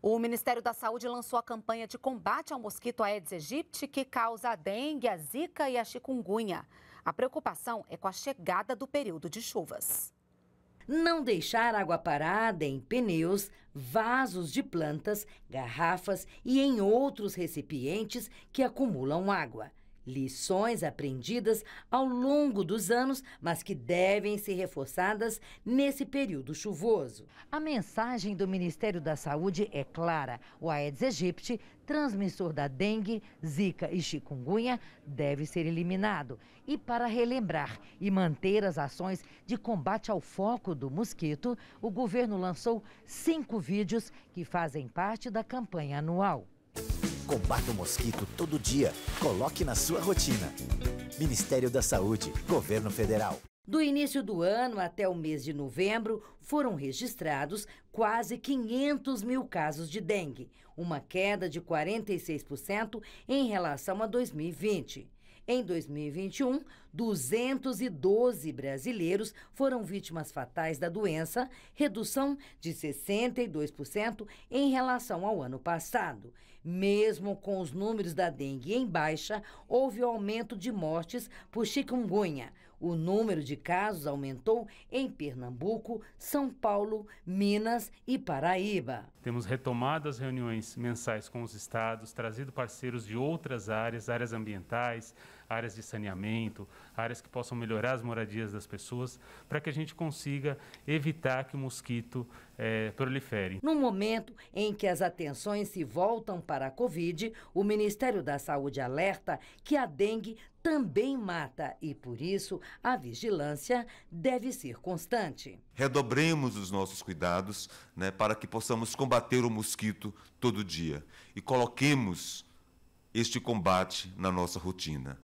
O Ministério da Saúde lançou a campanha de combate ao mosquito Aedes aegypti, que causa a dengue, a zika e a chikungunya. A preocupação é com a chegada do período de chuvas. Não deixar água parada em pneus, vasos de plantas, garrafas e em outros recipientes que acumulam água. Lições aprendidas ao longo dos anos, mas que devem ser reforçadas nesse período chuvoso. A mensagem do Ministério da Saúde é clara: o Aedes aegypti, transmissor da dengue, zika e chikungunya, deve ser eliminado. E para relembrar e manter as ações de combate ao foco do mosquito, o governo lançou cinco vídeos que fazem parte da campanha anual. Combata o mosquito todo dia. Coloque na sua rotina. Ministério da Saúde, Governo Federal. Do início do ano até o mês de novembro, foram registrados quase 500 mil casos de dengue, uma queda de 46% em relação a 2020. Em 2021, 212 brasileiros foram vítimas fatais da doença, redução de 62% em relação ao ano passado. Mesmo com os números da dengue em baixa, houve o aumento de mortes por chikungunya. O número de casos aumentou em Pernambuco, São Paulo, Minas e Paraíba. Temos retomado as reuniões mensais com os estados, trazido parceiros de outras áreas, áreas ambientais, áreas de saneamento, áreas que possam melhorar as moradias das pessoas, para que a gente consiga evitar que o mosquito é, eh, prolifere. No momento em que as atenções se voltam para a Covid, o Ministério da Saúde alerta que a dengue também mata e, por isso, a vigilância deve ser constante. Redobremos os nossos cuidados né, para que possamos combater o mosquito todo dia e coloquemos este combate na nossa rotina.